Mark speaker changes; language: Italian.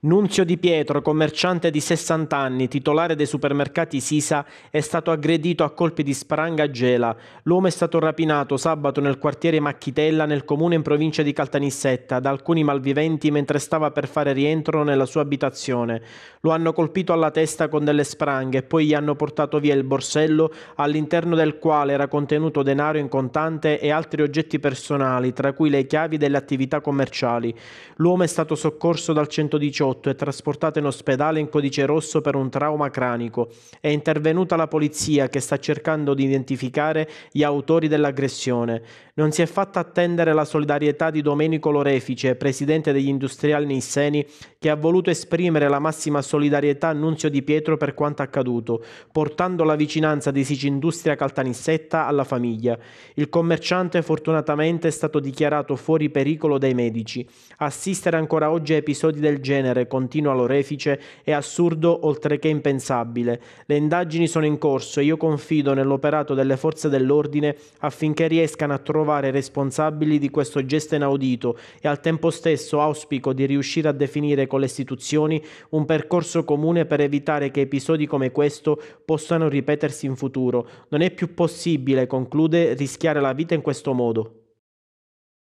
Speaker 1: Nunzio Di Pietro, commerciante di 60 anni, titolare dei supermercati Sisa, è stato aggredito a colpi di spranga a gela. L'uomo è stato rapinato sabato nel quartiere Macchitella, nel comune in provincia di Caltanissetta, da alcuni malviventi mentre stava per fare rientro nella sua abitazione. Lo hanno colpito alla testa con delle spranghe e poi gli hanno portato via il borsello all'interno del quale era contenuto denaro in contante e altri oggetti personali, tra cui le chiavi delle attività commerciali. L'uomo è stato soccorso dal 118 2018 è trasportata in ospedale in codice rosso per un trauma cranico. È intervenuta la polizia che sta cercando di identificare gli autori dell'aggressione. Non si è fatta attendere la solidarietà di Domenico Lorefice, presidente degli industriali nisseni, che ha voluto esprimere la massima solidarietà a Nunzio Di Pietro per quanto accaduto, portando la vicinanza di Sicindustria Caltanissetta alla famiglia. Il commerciante fortunatamente è stato dichiarato fuori pericolo dai medici. Assistere ancora oggi a episodi del genere genere continua l'orefice è assurdo oltre che impensabile. Le indagini sono in corso e io confido nell'operato delle forze dell'ordine affinché riescano a trovare responsabili di questo gesto inaudito e al tempo stesso auspico di riuscire a definire con le istituzioni un percorso comune per evitare che episodi come questo possano ripetersi in futuro. Non è più possibile, conclude, rischiare la vita in questo modo.